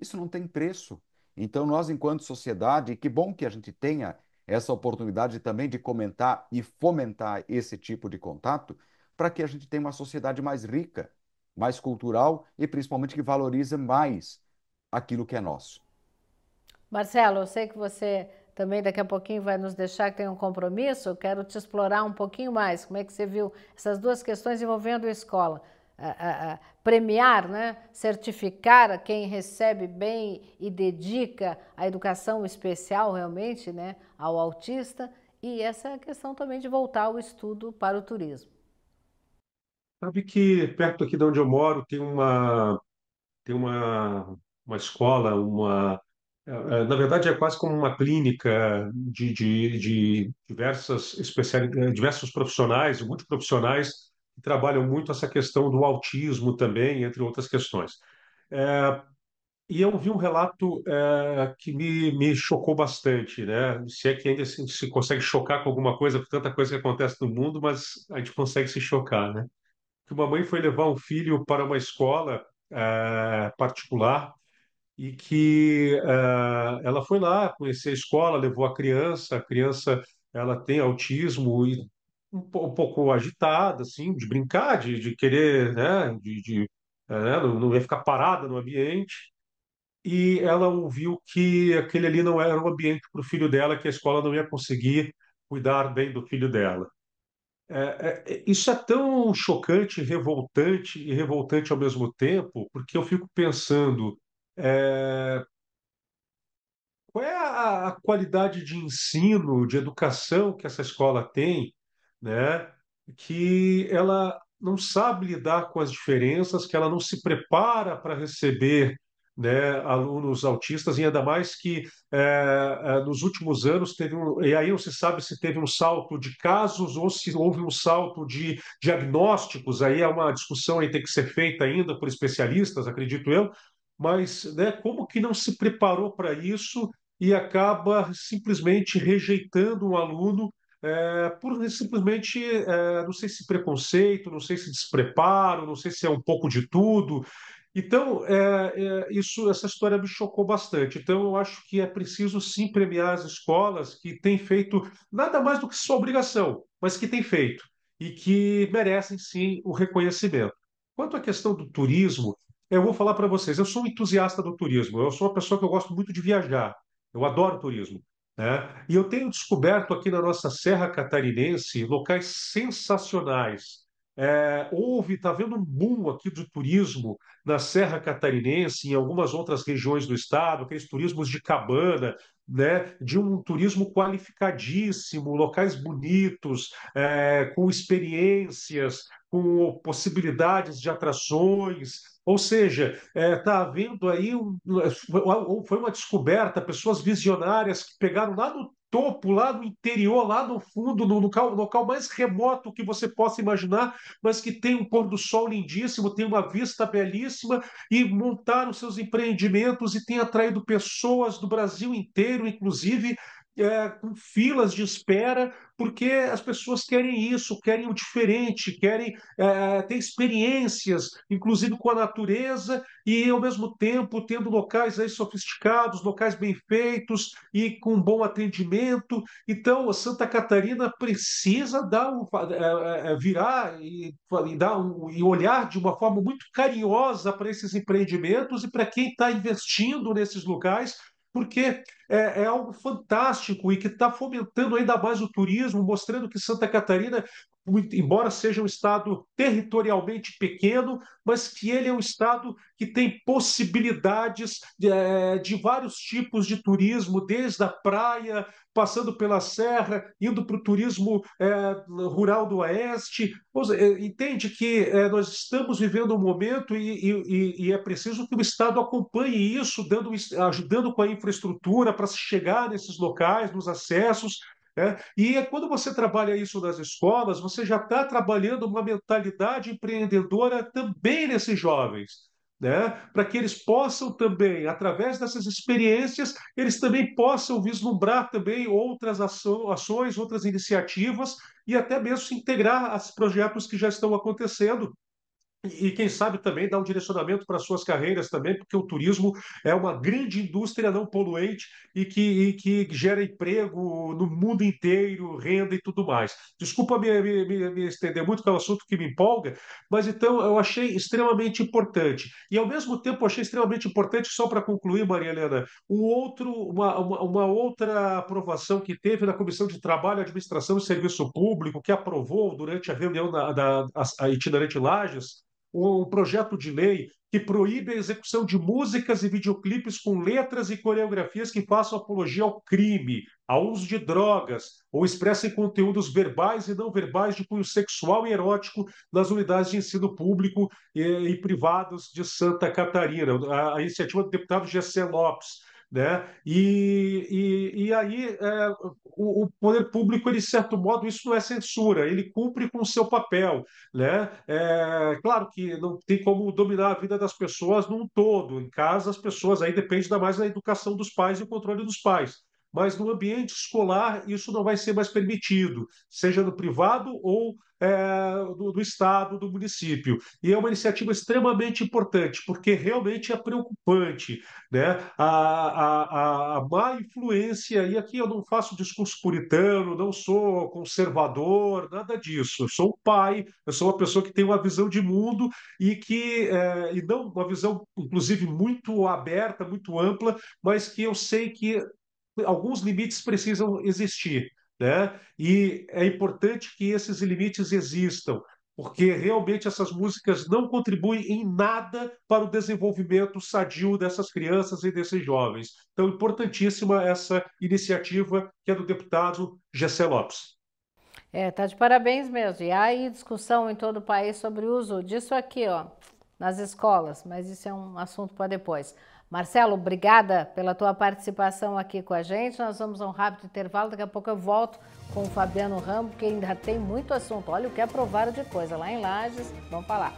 Isso não tem preço. Então, nós, enquanto sociedade, que bom que a gente tenha essa oportunidade também de comentar e fomentar esse tipo de contato para que a gente tenha uma sociedade mais rica, mais cultural e principalmente que valorize mais aquilo que é nosso.
Marcelo, eu sei que você também daqui a pouquinho vai nos deixar que tem um compromisso. Eu quero te explorar um pouquinho mais. Como é que você viu essas duas questões envolvendo a escola? premiar, né? certificar quem recebe bem e dedica a educação especial realmente né? ao autista. E essa é a questão também de voltar ao estudo para o turismo.
Sabe que perto aqui de onde eu moro tem uma, tem uma, uma escola, uma, é, é, na verdade, é quase como uma clínica de, de, de diversas especial diversos profissionais, multiprofissionais que trabalham muito essa questão do autismo também, entre outras questões. É, e eu vi um relato é, que me, me chocou bastante, né? Se é que ainda se, se consegue chocar com alguma coisa, por tanta coisa que acontece no mundo, mas a gente consegue se chocar, né? Que uma mãe foi levar um filho para uma escola é, particular e que é, ela foi lá conhecer a escola, levou a criança, a criança ela tem autismo e um, pouco agitada, assim, de brincar, de, de querer, né, de, de é, né, não, não ia ficar parada no ambiente. E ela ouviu que aquele ali não era o um ambiente para o filho dela, que a escola não ia conseguir cuidar bem do filho dela. É, é, é, isso é tão chocante, revoltante e revoltante ao mesmo tempo, porque eu fico pensando é, qual é a, a, qualidade de ensino, de educação que essa escola tem né? que ela não sabe lidar com as diferenças, que ela não se prepara para receber né, alunos autistas, e ainda mais que é, nos últimos anos teve um, e aí não se sabe se teve um salto de casos ou se houve um salto de diagnósticos, aí é uma discussão aí tem que ser feita ainda por especialistas, acredito eu, mas né, como que não se preparou para isso e acaba simplesmente rejeitando um aluno é, por simplesmente, é, não sei se preconceito, não sei se despreparo, não sei se é um pouco de tudo. Então, é, é, isso, essa história me chocou bastante. Então, eu acho que é preciso sim premiar as escolas que têm feito nada mais do que sua obrigação, mas que têm feito e que merecem sim o reconhecimento. Quanto à questão do turismo, eu vou falar para vocês, eu sou um entusiasta do turismo, eu sou uma pessoa que eu gosto muito de viajar, eu adoro turismo. Né? E eu tenho descoberto aqui na nossa Serra Catarinense locais sensacionais é, houve, está havendo um boom aqui do turismo na Serra Catarinense, em algumas outras regiões do estado, aqueles turismos de cabana, né, de um turismo qualificadíssimo, locais bonitos, é, com experiências, com possibilidades de atrações. Ou seja, está é, tá havendo aí um, foi uma descoberta, pessoas visionárias que pegaram lá no topo, lá no interior, lá no fundo, no local, local mais remoto que você possa imaginar, mas que tem um pôr do sol lindíssimo, tem uma vista belíssima e montaram seus empreendimentos e tem atraído pessoas do Brasil inteiro, inclusive é, com filas de espera, porque as pessoas querem isso, querem o diferente, querem é, ter experiências, inclusive com a natureza, e ao mesmo tempo tendo locais aí sofisticados, locais bem feitos e com bom atendimento. Então, Santa Catarina precisa dar um, é, é, é, virar e, dar um, e olhar de uma forma muito carinhosa para esses empreendimentos e para quem está investindo nesses locais porque é, é algo fantástico e que está fomentando ainda mais o turismo, mostrando que Santa Catarina muito, embora seja um Estado territorialmente pequeno, mas que ele é um Estado que tem possibilidades de, eh, de vários tipos de turismo, desde a praia, passando pela serra, indo para o turismo é, rural do oeste. Eh, entende que é, nós estamos vivendo um momento e, e, e, é preciso que o Estado acompanhe isso, dando, ajudando com a infraestrutura para se chegar nesses locais, nos acessos é? E quando você trabalha isso nas escolas, você já está trabalhando uma mentalidade empreendedora também nesses jovens. Né? Para que eles possam também, através dessas experiências, eles também possam vislumbrar também outras ações, outras iniciativas e até mesmo se integrar aos projetos que já estão acontecendo e quem sabe também dar um direcionamento para suas carreiras também, porque o turismo é uma grande indústria não poluente e que, e que gera emprego no mundo inteiro, renda e tudo mais. Desculpa me, me, me estender muito, que é um assunto que me empolga, mas então eu achei extremamente importante. E ao mesmo tempo achei extremamente importante, só para concluir, Maria Helena, um outro, uma, uma, uma outra aprovação que teve na Comissão de Trabalho, Administração e Serviço Público, que aprovou durante a reunião da, da a, itinerante Lages, um projeto de lei que proíbe a execução de músicas e videoclipes com letras e coreografias que façam apologia ao crime, ao uso de drogas ou expressem conteúdos verbais e não verbais de cunho sexual e erótico nas unidades de ensino público e, e privados de Santa Catarina. A, a iniciativa do deputado Gessé Lopes né? E, e, e aí é, o, o, poder público, ele, de certo modo, isso não é censura, ele cumpre com o seu papel. Né? É, claro que não tem como dominar a vida das pessoas num todo, em casa as pessoas, aí depende da mais da educação dos pais e o controle dos pais mas no ambiente escolar isso não vai ser mais permitido, seja no privado ou é, do, do, estado, do município. E é uma iniciativa extremamente importante, porque realmente é preocupante né? a, a, a má influência, e aqui eu não faço discurso puritano, não sou conservador, nada disso. Eu sou um pai, eu sou uma pessoa que tem uma visão de mundo e que, é, e não uma visão, inclusive, muito aberta, muito ampla, mas que eu sei que alguns limites precisam existir, né? E é importante que esses limites existam, porque realmente essas músicas não contribuem em nada para o desenvolvimento sadio dessas crianças e desses jovens. Então, importantíssima essa iniciativa que é do deputado Gessé Lopes.
É, tá de parabéns mesmo. E há aí discussão em todo o país sobre o uso disso aqui, ó, nas escolas, mas isso é um assunto para depois. Marcelo, obrigada pela tua participação aqui com a gente. Nós vamos a um rápido intervalo, daqui a pouco eu volto com o Fabiano Rambo, que ainda tem muito assunto. Olha o que aprovaram é de coisa lá em Lages, vamos falar.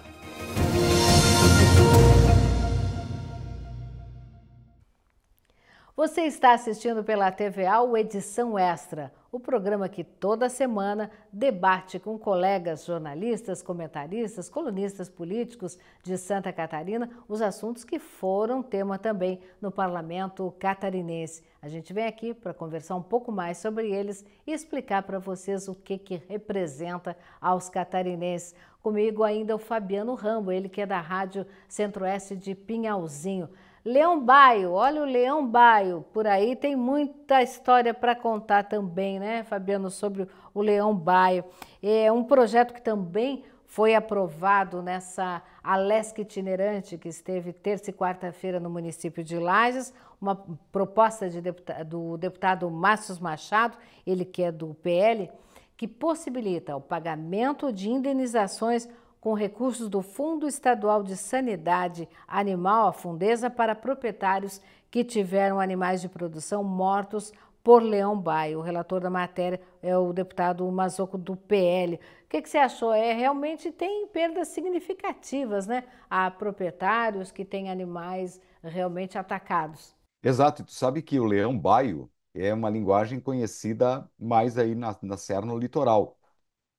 Você está assistindo pela TVA o Edição Extra o programa que toda semana debate com colegas jornalistas, comentaristas, colunistas políticos de Santa Catarina os assuntos que foram tema também no parlamento catarinense. A gente vem aqui para conversar um pouco mais sobre eles e explicar para vocês o que, que representa aos catarinenses. Comigo ainda é o Fabiano Rambo, ele que é da Rádio Centro-Oeste de Pinhalzinho. Leão Baio, olha o Leão Baio, por aí tem muita história para contar também, né, Fabiano, sobre o Leão Baio. É um projeto que também foi aprovado nessa Alesc itinerante que esteve terça e quarta-feira no município de Lages, uma proposta de do deputado Márcio Machado, ele que é do PL, que possibilita o pagamento de indenizações com recursos do Fundo Estadual de Sanidade Animal, a Fundesa, para proprietários que tiveram animais de produção mortos por Leão Baio. O relator da matéria é o deputado Mazoco do PL. O que, que, você achou? É, realmente tem perdas significativas, né? A proprietários que têm animais realmente atacados.
Exato, tu sabe que o Leão Baio é uma linguagem conhecida mais aí na, na Serra, no litoral.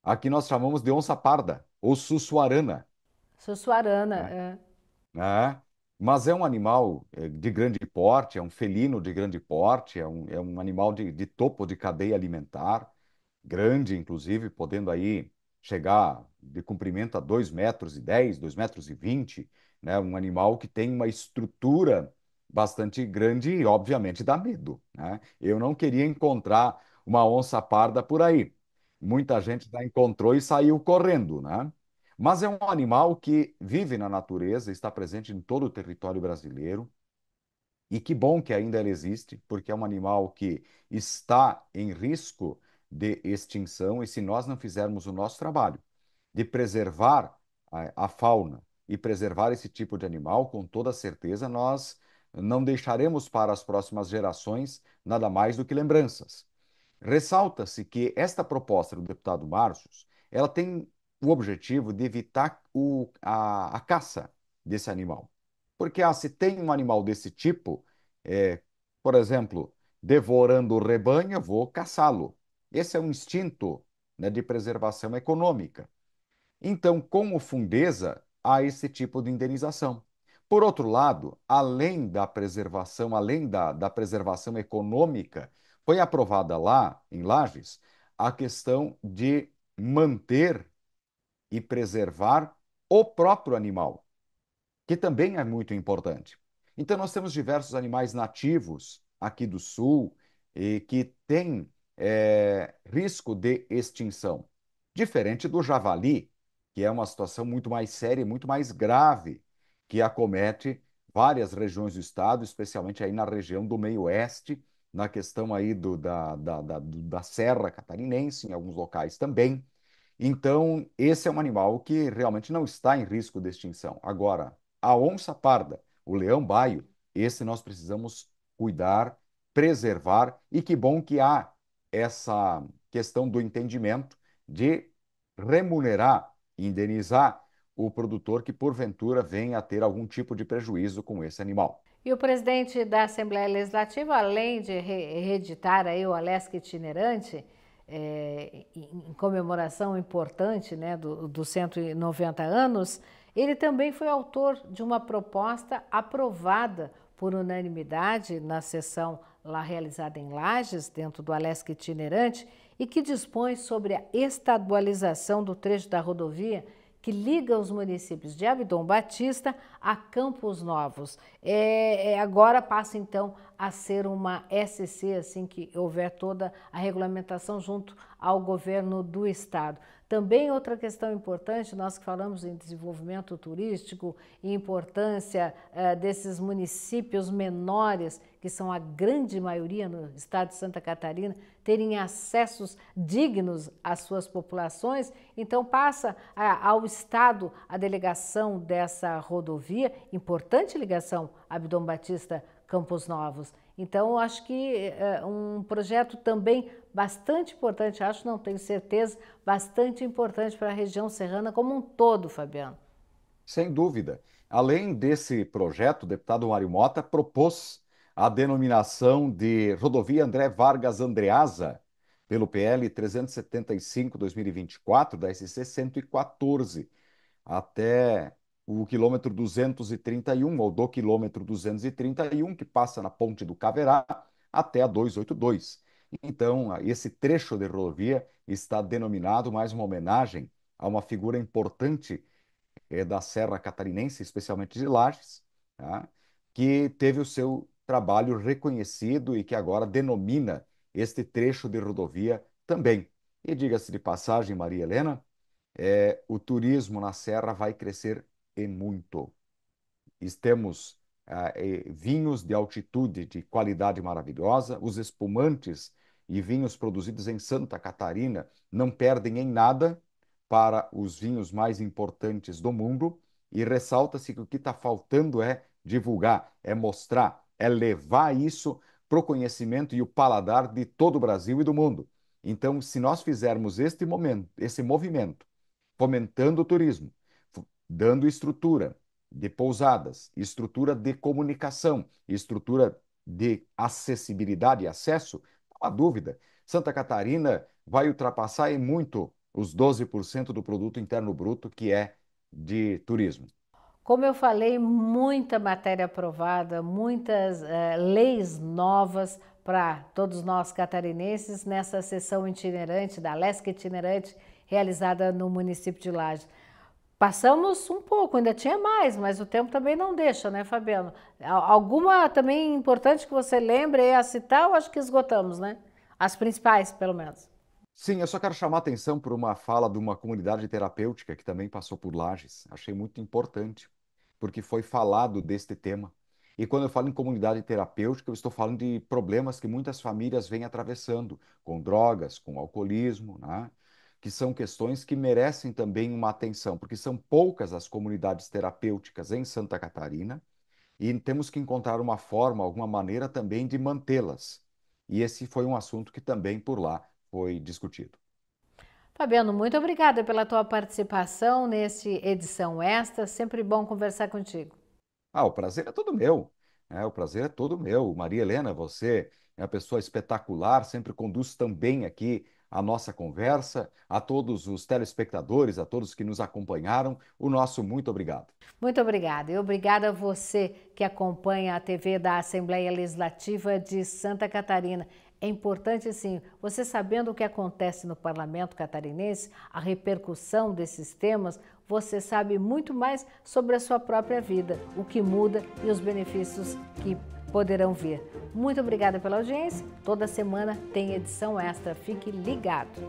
Aqui nós chamamos de onça parda ou Sussuarana.
Sussuarana, né?
é. Né? Mas é um animal é, de grande porte, é um felino de grande porte, é um, é um animal de, de topo de cadeia alimentar, grande, inclusive, podendo aí chegar de comprimento a 2 metros e 10, 2 metros e 20, né? Um animal que tem uma estrutura bastante grande e, obviamente, dá medo, né? Eu não queria encontrar uma onça parda por aí. Muita gente já encontrou e saiu correndo, né? Mas é um animal que vive na natureza, está presente em todo o território brasileiro. E que bom que ainda ela existe, porque é um animal que está em risco de extinção e se nós não fizermos o nosso trabalho de preservar a, a fauna e preservar esse tipo de animal, com toda certeza nós não deixaremos para as próximas gerações nada mais do que lembranças. Ressalta-se que esta proposta do deputado Marços, ela tem o objetivo de evitar o, a, a caça desse animal. Porque ah, se tem um animal desse tipo, é, por exemplo, devorando o rebanho, vou caçá-lo. Esse é um instinto né, de preservação econômica. Então, com o Fundesa, há esse tipo de indenização. Por outro lado, além da preservação, além da, da preservação econômica, foi aprovada lá, em Lages, a questão de manter e preservar o próprio animal, que também é muito importante. Então, nós temos diversos animais nativos aqui do Sul e que têm é, risco de extinção. Diferente do javali, que é uma situação muito mais séria e muito mais grave, que acomete várias regiões do estado, especialmente aí na região do meio-oeste na questão aí do, da, da, da, da Serra Catarinense, em alguns locais também. Então, esse é um animal que realmente não está em risco de extinção. Agora, a onça parda, o leão baio, esse nós precisamos cuidar, preservar, e que bom que há essa questão do entendimento de remunerar, indenizar o produtor que porventura venha a ter algum tipo de prejuízo com esse animal.
E o presidente da Assembleia Legislativa, além de reeditar aí o Alesc itinerante, é, em comemoração importante né, dos do 190 anos, ele também foi autor de uma proposta aprovada por unanimidade na sessão lá realizada em Lages, dentro do Alesc itinerante, e que dispõe sobre a estadualização do trecho da rodovia que liga os municípios de Abdom Batista a Campos Novos. É, é agora passa então a ser uma SC, assim que houver toda a regulamentação junto ao governo do estado. Também outra questão importante, nós que falamos em desenvolvimento turístico e importância eh, desses municípios menores, que são a grande maioria no estado de Santa Catarina, terem acessos dignos às suas populações, então passa a, eh, ao estado a delegação dessa rodovia, importante ligação Abdom Batista Campos Novos. Então, eu acho que eh, é um projeto também bastante importante, acho, não tenho certeza, bastante importante para a região serrana como um todo, Fabiano.
Sem dúvida. Além desse projeto, o deputado Mário Mota propôs a denominação de Rodovia André Vargas Andreasa, pelo PL 375-2024 da SC 114, até o quilômetro 231, ou do quilômetro 231, que passa na Ponte do Caverá até a 282. Então, esse trecho de rodovia está denominado mais uma homenagem a uma figura importante é, da Serra Catarinense, especialmente de Lages, tá? que teve o seu trabalho reconhecido e que agora denomina este trecho de rodovia também. E diga-se de passagem, Maria Helena, é, o turismo na Serra vai crescer e muito. Temos eh, ah, vinhos de altitude de qualidade maravilhosa, os espumantes e vinhos produzidos em Santa Catarina não perdem em nada para os vinhos mais importantes do mundo. E ressalta-se que o que está faltando é divulgar, é mostrar, é levar isso para o conhecimento e o paladar de todo o Brasil e do mundo. Então, se nós fizermos este momento, esse movimento, fomentando o turismo, dando estrutura de pousadas, estrutura de comunicação, estrutura de acessibilidade e acesso, não há dúvida. Santa Catarina vai ultrapassar em muito os 12% do produto interno bruto que é de turismo.
Como eu falei, muita matéria aprovada, muitas eh, leis novas para todos nós catarinenses nessa sessão itinerante da Lesca Itinerante realizada no município de Laje. Passamos um pouco, ainda tinha mais, mas o tempo também não deixa, né, Fabiano? Alguma também importante que você lembre a citar, eu acho que esgotamos, né? As principais, pelo menos.
Sim, eu só quero chamar a atenção por uma fala de uma comunidade terapêutica que também passou por Lages. Achei muito importante, porque foi falado deste tema. E quando eu falo em comunidade terapêutica, eu estou falando de problemas que muitas famílias vêm atravessando, com drogas, com alcoolismo, né? que são questões que merecem também uma atenção, porque são poucas as comunidades terapêuticas em Santa Catarina e temos que encontrar uma forma, alguma maneira também de mantê-las. E esse foi um assunto que também por lá foi discutido.
Fabiano, muito obrigada pela tua participação neste edição esta. Sempre bom conversar contigo.
Ah, o prazer é todo meu. É, o prazer é todo meu. Maria Helena, você é uma pessoa espetacular, sempre conduz também aqui a nossa conversa, a todos os telespectadores, a todos que nos acompanharam, o nosso muito obrigado.
Muito obrigada e obrigada a você que acompanha a TV da Assembleia Legislativa de Santa Catarina. É importante, sim, você sabendo o que acontece no parlamento catarinense, a repercussão desses temas, você sabe muito mais sobre a sua própria vida, o que muda e os benefícios que poderão ver. Muito obrigada pela audiência. Toda semana tem edição extra. Fique ligado.